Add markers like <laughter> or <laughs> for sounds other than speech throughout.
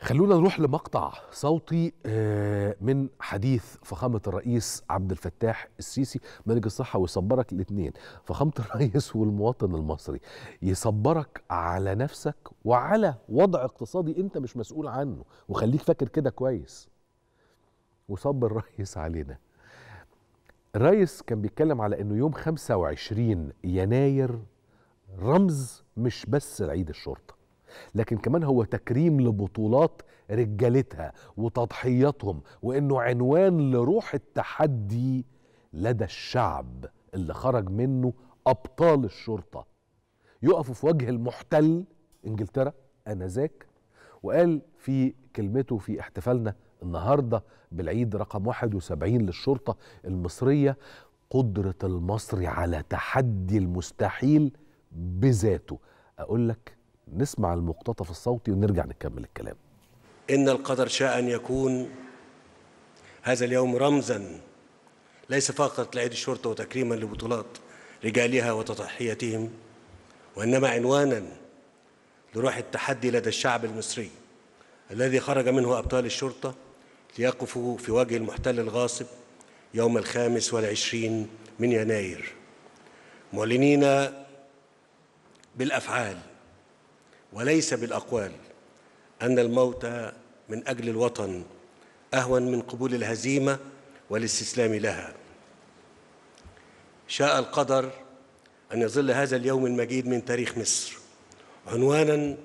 خلونا نروح لمقطع صوتي آه، من حديث فخامة الرئيس عبد الفتاح السيسي ملك الصحة ويصبرك الاثنين فخامة <laughs> الرئيس والمواطن المصري يصبرك على نفسك وعلى وضع اقتصادي انت مش مسؤول عنه وخليك فاكر كده كويس وصبر الرئيس علينا الرئيس كان بيتكلم على انه يوم 25 يناير رمز مش بس لعيد الشرطه لكن كمان هو تكريم لبطولات رجالتها وتضحياتهم وانه عنوان لروح التحدي لدى الشعب اللي خرج منه ابطال الشرطه يقفوا في وجه المحتل انجلترا انذاك وقال في كلمته في احتفالنا النهارده بالعيد رقم 71 للشرطه المصريه قدره المصري على تحدي المستحيل بذاته اقول لك نسمع المقتطف الصوتي ونرجع نكمل الكلام إن القدر شاء أن يكون هذا اليوم رمزا ليس فقط لأيدي الشرطة وتكريما لبطولات رجالها وتضحيتهم وإنما عنوانا لروح التحدي لدى الشعب المصري الذي خرج منه أبطال الشرطة ليقفوا في وجه المحتل الغاصب يوم الخامس والعشرين من يناير معلنين بالأفعال وليس بالاقوال ان الموت من اجل الوطن اهون من قبول الهزيمه والاستسلام لها شاء القدر ان يظل هذا اليوم المجيد من تاريخ مصر عنوانا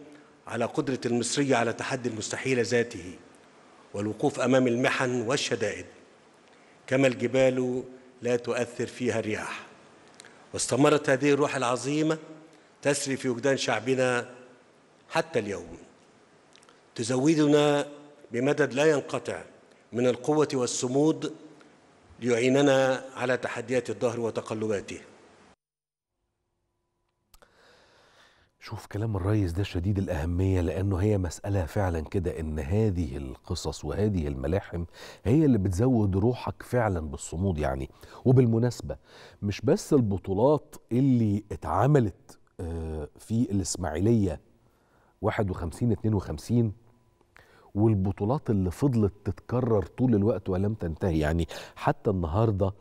على قدره المصريه على تحدي المستحيل ذاته والوقوف امام المحن والشدائد كما الجبال لا تؤثر فيها الرياح واستمرت هذه الروح العظيمه تسري في وجدان شعبنا حتى اليوم تزودنا بمدد لا ينقطع من القوة والصمود ليعيننا على تحديات الدهر وتقلباته شوف كلام الريس ده شديد الأهمية لأنه هي مسألة فعلا كده إن هذه القصص وهذه الملاحم هي اللي بتزود روحك فعلا بالصمود يعني وبالمناسبة مش بس البطولات اللي اتعملت آه، في الإسماعيلية 51 52 والبطولات اللي فضلت تتكرر طول الوقت ولم تنتهي يعني حتى النهارده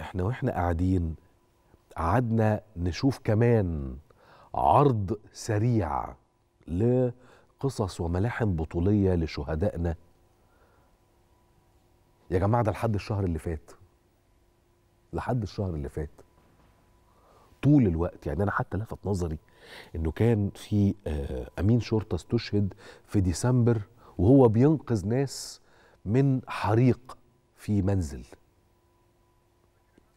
احنا واحنا قاعدين قعدنا نشوف كمان عرض سريع لقصص وملاحم بطوليه لشهدائنا يا جماعه ده لحد الشهر اللي فات لحد الشهر اللي فات طول الوقت يعني انا حتى لفت نظري انه كان في آه، امين شرطه استشهد في ديسمبر وهو بينقذ ناس من حريق في منزل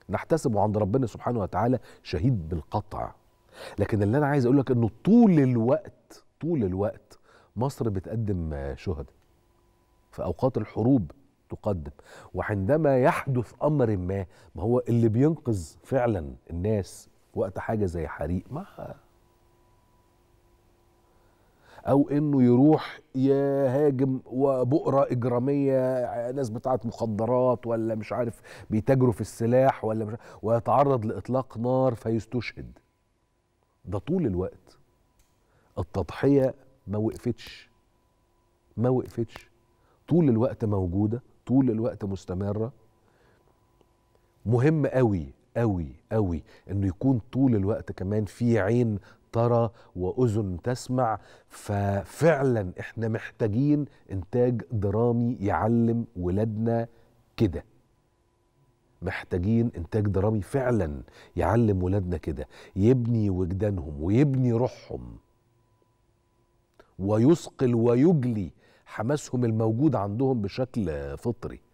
نحتسبه عند ربنا سبحانه وتعالى شهيد بالقطع لكن اللي انا عايز اقول لك انه طول الوقت طول الوقت مصر بتقدم آه، شهداء في اوقات الحروب تقدم وعندما يحدث امر ما ما هو اللي بينقذ فعلا الناس وقت حاجه زي حريق ما او انه يروح يهاجم وبؤره اجراميه ناس بتاعه مخدرات ولا مش عارف بيتاجروا في السلاح ولا مش عارف ويتعرض لاطلاق نار فيستشهد ده طول الوقت التضحيه ما وقفتش ما وقفتش طول الوقت موجوده طول الوقت مستمره مهم قوي قوي قوي انه يكون طول الوقت كمان في عين ترى واذن تسمع ففعلا احنا محتاجين انتاج درامي يعلم ولادنا كده محتاجين انتاج درامي فعلا يعلم ولادنا كده يبني وجدانهم ويبني روحهم ويثقل ويجلي حماسهم الموجود عندهم بشكل فطري